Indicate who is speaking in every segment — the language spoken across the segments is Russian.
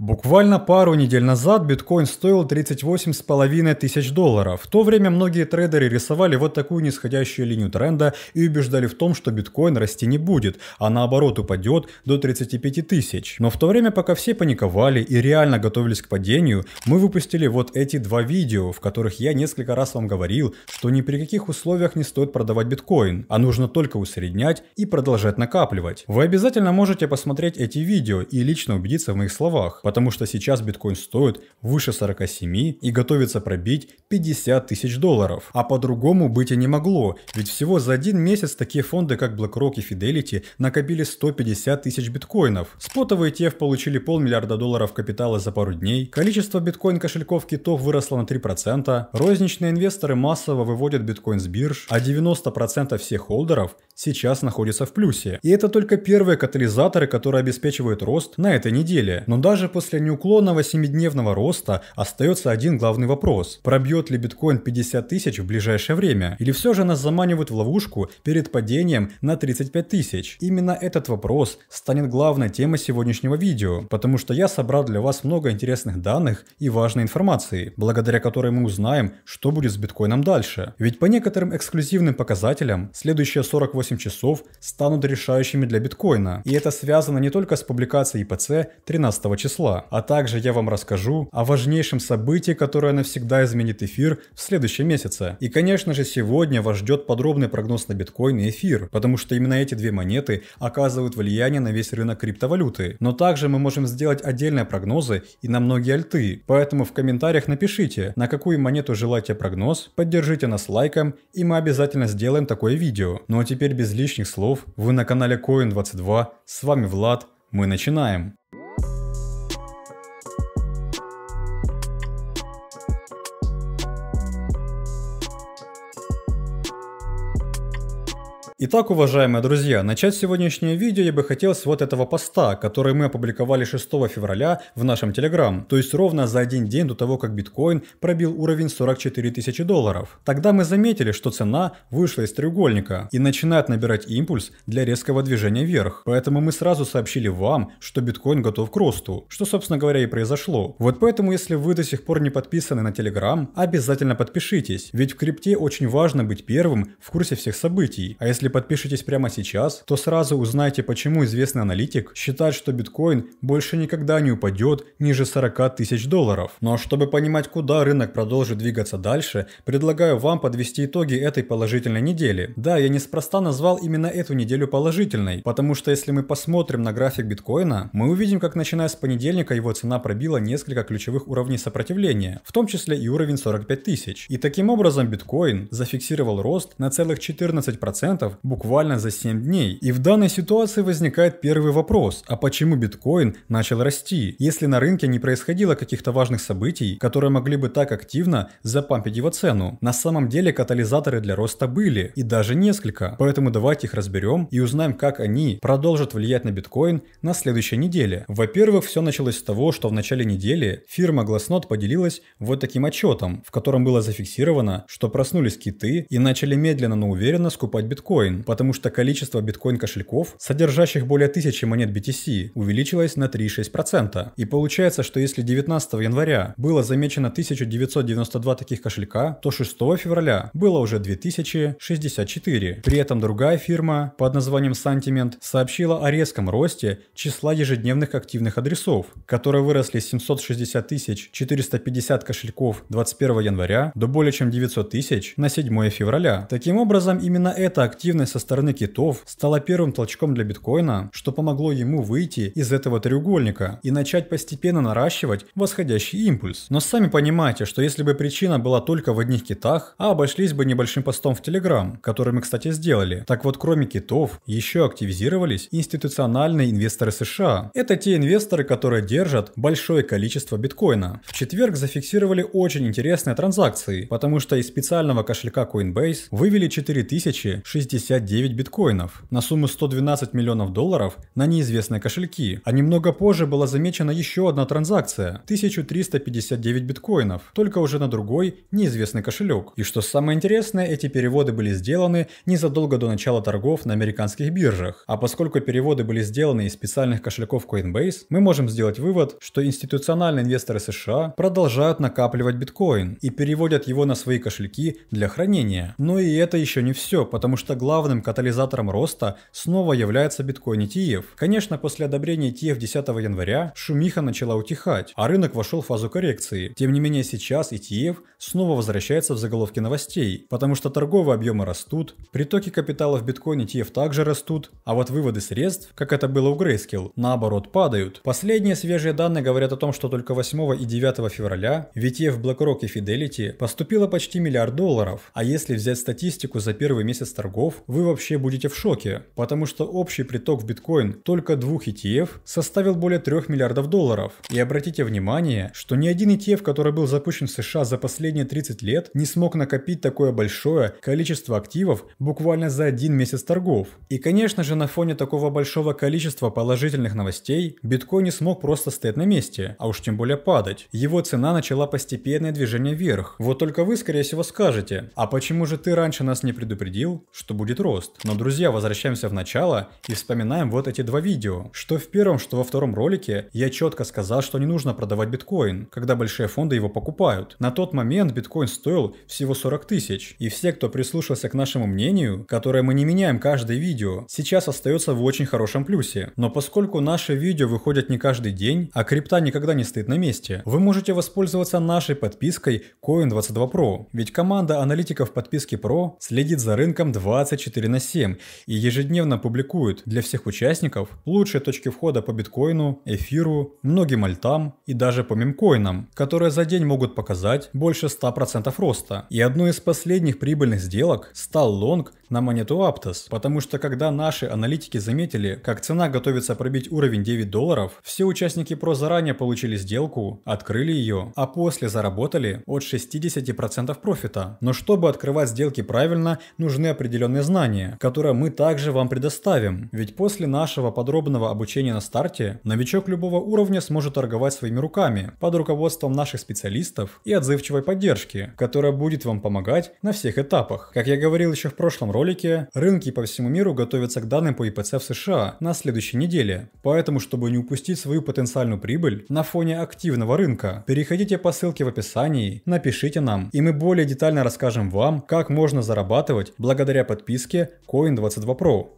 Speaker 1: Буквально пару недель назад биткоин стоил 38,5 тысяч долларов. В то время многие трейдеры рисовали вот такую нисходящую линию тренда и убеждали в том, что биткоин расти не будет, а наоборот упадет до 35 тысяч. Но в то время, пока все паниковали и реально готовились к падению, мы выпустили вот эти два видео, в которых я несколько раз вам говорил, что ни при каких условиях не стоит продавать биткоин, а нужно только усреднять и продолжать накапливать. Вы обязательно можете посмотреть эти видео и лично убедиться в моих словах потому что сейчас биткоин стоит выше 47 и готовится пробить 50 тысяч долларов. А по-другому быть и не могло, ведь всего за один месяц такие фонды, как BlackRock и Fidelity, накопили 150 тысяч биткоинов. Спотовые ETF получили полмиллиарда долларов капитала за пару дней, количество биткоин-кошельков китов выросло на 3%, розничные инвесторы массово выводят биткоин с бирж, а 90% всех холдеров – сейчас находится в плюсе. И это только первые катализаторы, которые обеспечивают рост на этой неделе. Но даже после неуклонного 7-дневного роста остается один главный вопрос. Пробьет ли биткоин 50 тысяч в ближайшее время? Или все же нас заманивают в ловушку перед падением на 35 тысяч? Именно этот вопрос станет главной темой сегодняшнего видео, потому что я собрал для вас много интересных данных и важной информации, благодаря которой мы узнаем, что будет с биткоином дальше. Ведь по некоторым эксклюзивным показателям, следующие 48 48 часов станут решающими для биткоина. И это связано не только с публикацией ИПЦ 13 числа, а также я вам расскажу о важнейшем событии, которое навсегда изменит эфир в следующем месяце. И конечно же сегодня вас ждет подробный прогноз на биткоин и эфир, потому что именно эти две монеты оказывают влияние на весь рынок криптовалюты. Но также мы можем сделать отдельные прогнозы и на многие альты, поэтому в комментариях напишите, на какую монету желаете прогноз, поддержите нас лайком и мы обязательно сделаем такое видео. Ну а теперь без лишних слов, вы на канале Coin22, с вами Влад, мы начинаем. Итак, уважаемые друзья, начать сегодняшнее видео я бы хотел с вот этого поста, который мы опубликовали 6 февраля в нашем Telegram, то есть ровно за один день до того, как биткоин пробил уровень 44 тысячи долларов. Тогда мы заметили, что цена вышла из треугольника и начинает набирать импульс для резкого движения вверх. Поэтому мы сразу сообщили вам, что биткоин готов к росту, что собственно говоря и произошло. Вот поэтому, если вы до сих пор не подписаны на Telegram, обязательно подпишитесь, ведь в крипте очень важно быть первым в курсе всех событий. А если подпишетесь прямо сейчас, то сразу узнаете, почему известный аналитик считает, что биткоин больше никогда не упадет ниже 40 тысяч долларов. Но ну а чтобы понимать, куда рынок продолжит двигаться дальше, предлагаю вам подвести итоги этой положительной недели. Да, я неспроста назвал именно эту неделю положительной, потому что если мы посмотрим на график биткоина, мы увидим, как начиная с понедельника его цена пробила несколько ключевых уровней сопротивления, в том числе и уровень 45 тысяч. И таким образом биткоин зафиксировал рост на целых 14% процентов буквально за 7 дней. И в данной ситуации возникает первый вопрос, а почему биткоин начал расти, если на рынке не происходило каких-то важных событий, которые могли бы так активно запампить его цену? На самом деле катализаторы для роста были, и даже несколько, поэтому давайте их разберем и узнаем, как они продолжат влиять на биткоин на следующей неделе. Во-первых, все началось с того, что в начале недели фирма Glassnode поделилась вот таким отчетом, в котором было зафиксировано, что проснулись киты и начали медленно, но уверенно скупать биткоин биткоин, потому что количество биткоин-кошельков, содержащих более тысячи монет BTC, увеличилось на 3,6%. И получается, что если 19 января было замечено 1992 таких кошелька, то 6 февраля было уже 2064. При этом другая фирма под названием Sentiment сообщила о резком росте числа ежедневных активных адресов, которые выросли с 760 тысяч 450 кошельков 21 января до более чем 900 тысяч на 7 февраля. Таким образом, именно эта активность активность со стороны китов стала первым толчком для биткоина, что помогло ему выйти из этого треугольника и начать постепенно наращивать восходящий импульс. Но сами понимаете, что если бы причина была только в одних китах, а обошлись бы небольшим постом в Telegram, который мы, кстати, сделали. Так вот, кроме китов, еще активизировались институциональные инвесторы США. Это те инвесторы, которые держат большое количество биткоина. В четверг зафиксировали очень интересные транзакции, потому что из специального кошелька Coinbase вывели 4060 69 биткоинов на сумму 112 миллионов долларов на неизвестные кошельки, а немного позже была замечена еще одна транзакция – 1359 биткоинов, только уже на другой неизвестный кошелек. И что самое интересное, эти переводы были сделаны незадолго до начала торгов на американских биржах, а поскольку переводы были сделаны из специальных кошельков Coinbase, мы можем сделать вывод, что институциональные инвесторы США продолжают накапливать биткоин и переводят его на свои кошельки для хранения. Но и это еще не все, потому что главное главным катализатором роста снова является биткоин ETF. Конечно, после одобрения ETF 10 января шумиха начала утихать, а рынок вошел в фазу коррекции. Тем не менее сейчас ETF снова возвращается в заголовки новостей, потому что торговые объемы растут, притоки капитала в биткоин ETF также растут, а вот выводы средств, как это было у Grayscale, наоборот падают. Последние свежие данные говорят о том, что только 8 и 9 февраля в ETF BlackRock и Fidelity поступило почти миллиард долларов, а если взять статистику за первый месяц торгов, вы вообще будете в шоке, потому что общий приток в биткоин только двух ETF составил более 3 миллиардов долларов. И обратите внимание, что ни один ETF, который был запущен в США за последние 30 лет, не смог накопить такое большое количество активов буквально за один месяц торгов. И конечно же на фоне такого большого количества положительных новостей биткоин не смог просто стоять на месте, а уж тем более падать. Его цена начала постепенное движение вверх. Вот только вы скорее всего скажете, а почему же ты раньше нас не предупредил, что будет будет рост. Но, друзья, возвращаемся в начало и вспоминаем вот эти два видео. Что в первом, что во втором ролике я четко сказал, что не нужно продавать биткоин, когда большие фонды его покупают. На тот момент биткоин стоил всего 40 тысяч. И все, кто прислушался к нашему мнению, которое мы не меняем каждое видео, сейчас остается в очень хорошем плюсе. Но поскольку наши видео выходят не каждый день, а крипта никогда не стоит на месте, вы можете воспользоваться нашей подпиской Coin22 Pro. Ведь команда аналитиков подписки Pro следит за рынком 20. 24 на 7 и ежедневно публикуют для всех участников лучшие точки входа по биткоину, эфиру, многим альтам и даже по мемкоинам, которые за день могут показать больше 100% роста. И одной из последних прибыльных сделок стал лонг на монету Aptos, потому что когда наши аналитики заметили, как цена готовится пробить уровень 9 долларов, все участники про заранее получили сделку, открыли ее, а после заработали от 60% профита. Но чтобы открывать сделки правильно, нужны определенные знания, которые мы также вам предоставим. Ведь после нашего подробного обучения на старте, новичок любого уровня сможет торговать своими руками под руководством наших специалистов и отзывчивой поддержки, которая будет вам помогать на всех этапах. Как я говорил еще в прошлом ролике, ролике, рынки по всему миру готовятся к данным по ИПЦ в США на следующей неделе. Поэтому, чтобы не упустить свою потенциальную прибыль на фоне активного рынка, переходите по ссылке в описании, напишите нам, и мы более детально расскажем вам, как можно зарабатывать благодаря подписке Coin22 Pro.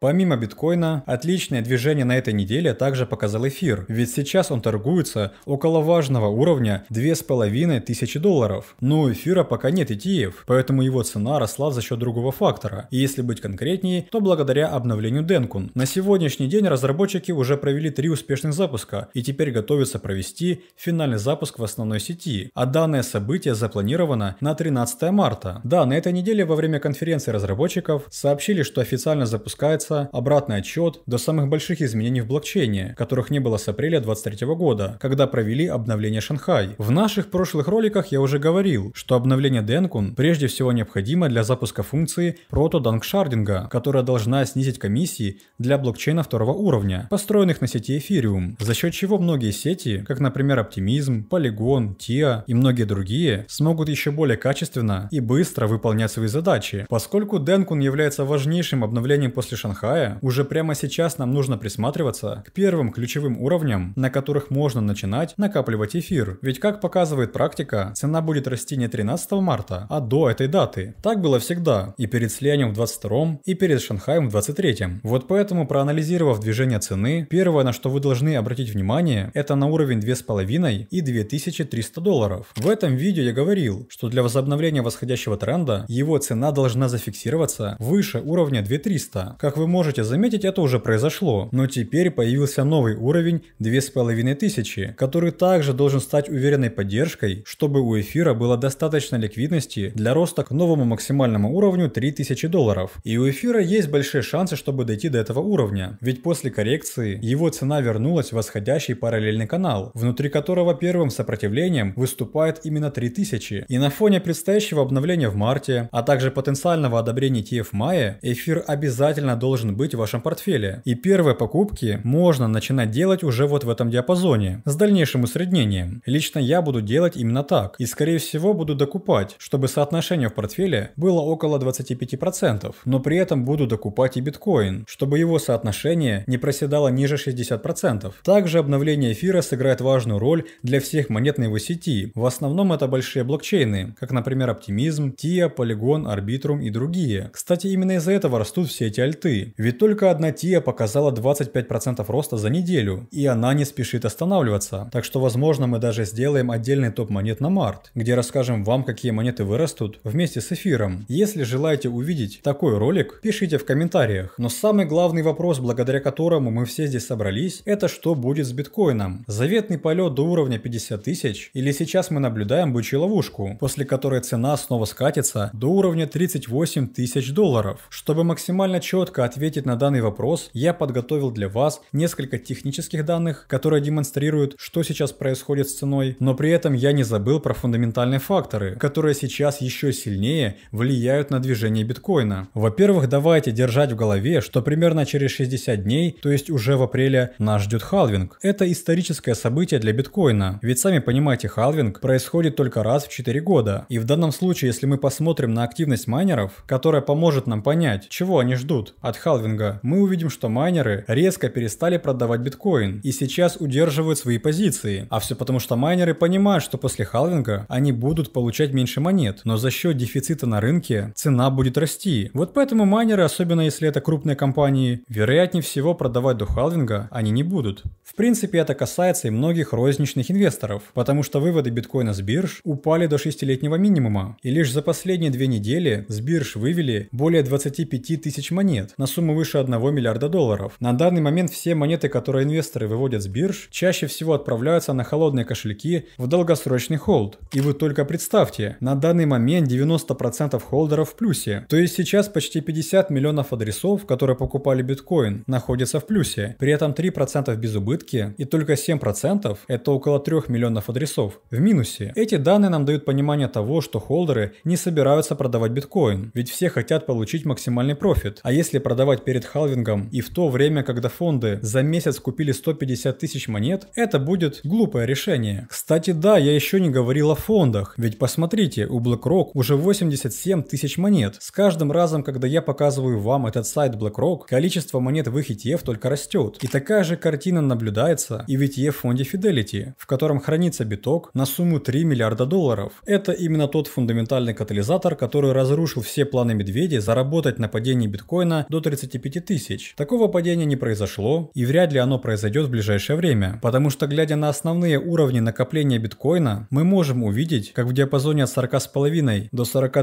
Speaker 1: Помимо биткоина, отличное движение на этой неделе также показал эфир, ведь сейчас он торгуется около важного уровня 2500 долларов. Но у эфира пока нет ETF, поэтому его цена росла за счет другого фактора. И если быть конкретнее, то благодаря обновлению Denkun. На сегодняшний день разработчики уже провели три успешных запуска и теперь готовятся провести финальный запуск в основной сети. А данное событие запланировано на 13 марта. Да, на этой неделе во время конференции разработчиков сообщили, что официально запускается продолжается обратный отчет до самых больших изменений в блокчейне, которых не было с апреля 2023 года, когда провели обновление Шанхай. В наших прошлых роликах я уже говорил, что обновление Denkun прежде всего необходимо для запуска функции протоданкшардинга, которая должна снизить комиссии для блокчейна второго уровня, построенных на сети Ethereum, за счет чего многие сети, как, например, Optimism, Polygon, TIA и многие другие, смогут еще более качественно и быстро выполнять свои задачи, поскольку Denkun является важнейшим обновлением после Шанхая Шанхая, уже прямо сейчас нам нужно присматриваться к первым ключевым уровням, на которых можно начинать накапливать эфир. Ведь, как показывает практика, цена будет расти не 13 марта, а до этой даты. Так было всегда. И перед слиянием в 22 и перед Шанхаем в 23 Вот поэтому, проанализировав движение цены, первое, на что вы должны обратить внимание, это на уровень 2,5 и 2300 долларов. В этом видео я говорил, что для возобновления восходящего тренда его цена должна зафиксироваться выше уровня 2300. Как вы вы можете заметить, это уже произошло, но теперь появился новый уровень 2500, который также должен стать уверенной поддержкой, чтобы у эфира было достаточно ликвидности для роста к новому максимальному уровню 3000 долларов. И у эфира есть большие шансы, чтобы дойти до этого уровня, ведь после коррекции его цена вернулась в восходящий параллельный канал, внутри которого первым сопротивлением выступает именно 3000. И на фоне предстоящего обновления в марте, а также потенциального одобрения TF в мае, эфир обязательно должен должен быть в вашем портфеле. И первые покупки можно начинать делать уже вот в этом диапазоне, с дальнейшим усреднением. Лично я буду делать именно так. И скорее всего буду докупать, чтобы соотношение в портфеле было около 25%. Но при этом буду докупать и биткоин, чтобы его соотношение не проседало ниже 60%. Также обновление эфира сыграет важную роль для всех монет на его сети. В основном это большие блокчейны, как, например, Optimism, TIA, Polygon, Arbitrum и другие. Кстати, именно из-за этого растут все эти альты. Ведь только одна TIA показала 25% роста за неделю, и она не спешит останавливаться. Так что, возможно, мы даже сделаем отдельный топ монет на март, где расскажем вам, какие монеты вырастут вместе с эфиром. Если желаете увидеть такой ролик, пишите в комментариях. Но самый главный вопрос, благодаря которому мы все здесь собрались, это что будет с биткоином? Заветный полет до уровня 50 тысяч? Или сейчас мы наблюдаем бычью ловушку, после которой цена снова скатится до уровня 38 тысяч долларов? Чтобы максимально четко ответить ответить на данный вопрос, я подготовил для вас несколько технических данных, которые демонстрируют, что сейчас происходит с ценой, но при этом я не забыл про фундаментальные факторы, которые сейчас еще сильнее влияют на движение биткоина. Во-первых, давайте держать в голове, что примерно через 60 дней, то есть уже в апреле, нас ждет халвинг. Это историческое событие для биткоина, ведь сами понимаете, халвинг происходит только раз в 4 года. И в данном случае, если мы посмотрим на активность майнеров, которая поможет нам понять, чего они ждут от халвинга, мы увидим, что майнеры резко перестали продавать биткоин и сейчас удерживают свои позиции. А все потому, что майнеры понимают, что после халвинга они будут получать меньше монет, но за счет дефицита на рынке цена будет расти. Вот поэтому майнеры, особенно если это крупные компании, вероятнее всего продавать до халвинга они не будут. В принципе, это касается и многих розничных инвесторов, потому что выводы биткоина с бирж упали до 6-летнего минимума, и лишь за последние две недели с бирж вывели более 25 тысяч монет на суммы выше 1 миллиарда долларов. На данный момент все монеты, которые инвесторы выводят с бирж, чаще всего отправляются на холодные кошельки в долгосрочный холд. И вы только представьте, на данный момент 90% холдеров в плюсе. То есть сейчас почти 50 миллионов адресов, которые покупали биткоин, находятся в плюсе. При этом 3% без убытки и только 7% это около 3 миллионов адресов в минусе. Эти данные нам дают понимание того, что холдеры не собираются продавать биткоин, ведь все хотят получить максимальный профит. А если продавать продавать перед халвингом, и в то время, когда фонды за месяц купили 150 тысяч монет, это будет глупое решение. Кстати, да, я еще не говорил о фондах, ведь посмотрите, у BlackRock уже 87 тысяч монет. С каждым разом, когда я показываю вам этот сайт BlackRock, количество монет в их ETF только растет. И такая же картина наблюдается и в ETF-фонде Fidelity, в котором хранится биток на сумму 3 миллиарда долларов. Это именно тот фундаментальный катализатор, который разрушил все планы Медведя заработать на падении биткоина до 35 тысяч. Такого падения не произошло и вряд ли оно произойдет в ближайшее время, потому что глядя на основные уровни накопления биткоина, мы можем увидеть, как в диапазоне от 40,5 до 42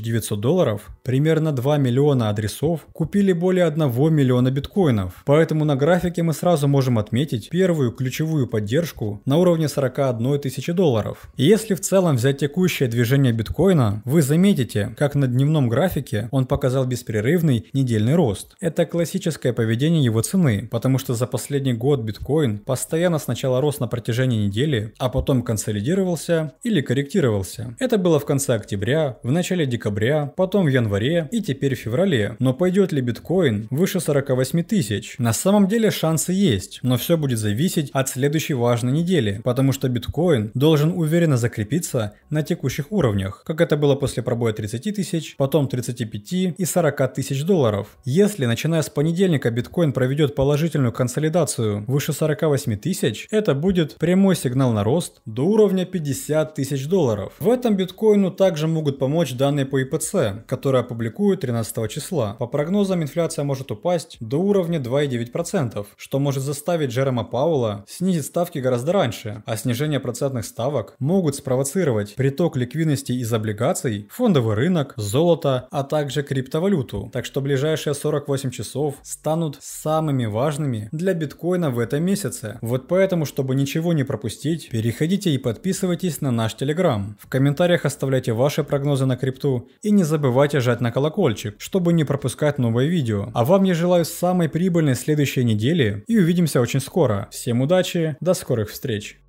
Speaker 1: 900 долларов примерно 2 миллиона адресов купили более 1 миллиона биткоинов. Поэтому на графике мы сразу можем отметить первую ключевую поддержку на уровне 41 тысячи долларов. И если в целом взять текущее движение биткоина, вы заметите, как на дневном графике он показал беспрерывный недельный рост рост. Это классическое поведение его цены, потому что за последний год биткоин постоянно сначала рос на протяжении недели, а потом консолидировался или корректировался. Это было в конце октября, в начале декабря, потом в январе и теперь в феврале. Но пойдет ли биткоин выше 48 тысяч? На самом деле шансы есть, но все будет зависеть от следующей важной недели, потому что биткоин должен уверенно закрепиться на текущих уровнях, как это было после пробоя 30 тысяч, потом 35 и 40 тысяч долларов. Если, начиная с понедельника, биткоин проведет положительную консолидацию выше 48 тысяч, это будет прямой сигнал на рост до уровня 50 тысяч долларов. В этом биткоину также могут помочь данные по ИПЦ, которые опубликуют 13 числа. По прогнозам, инфляция может упасть до уровня 2,9%, что может заставить Джерема Паула снизить ставки гораздо раньше, а снижение процентных ставок могут спровоцировать приток ликвидности из облигаций, фондовый рынок, золото, а также криптовалюту. Так что ближайшие 48 часов станут самыми важными для биткоина в этом месяце. Вот поэтому, чтобы ничего не пропустить, переходите и подписывайтесь на наш телеграм. В комментариях оставляйте ваши прогнозы на крипту и не забывайте жать на колокольчик, чтобы не пропускать новые видео. А вам я желаю самой прибыльной следующей недели и увидимся очень скоро. Всем удачи, до скорых встреч!